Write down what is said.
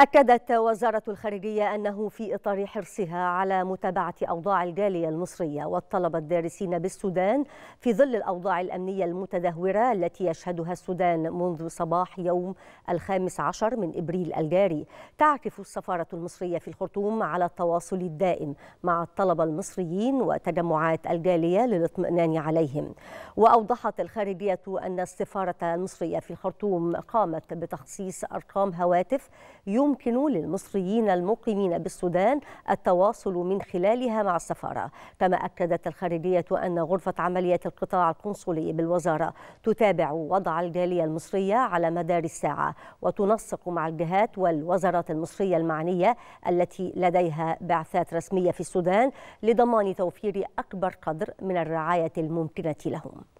أكدت وزارة الخارجية أنه في إطار حرصها على متابعة أوضاع الجالية المصرية والطلبة الدارسين بالسودان في ظل الأوضاع الأمنية المتدهورة التي يشهدها السودان منذ صباح يوم الخامس عشر من إبريل الجاري تعكف السفارة المصرية في الخرطوم على التواصل الدائم مع الطلبة المصريين وتجمعات الجالية للاطمئنان عليهم وأوضحت الخارجية أن السفارة المصرية في الخرطوم قامت بتخصيص أرقام هواتف يوم يمكن للمصريين المقيمين بالسودان التواصل من خلالها مع السفارة كما أكدت الخارجية أن غرفة عمليات القطاع القنصلي بالوزارة تتابع وضع الجالية المصرية على مدار الساعة وتنسق مع الجهات والوزارات المصرية المعنية التي لديها بعثات رسمية في السودان لضمان توفير أكبر قدر من الرعاية الممكنة لهم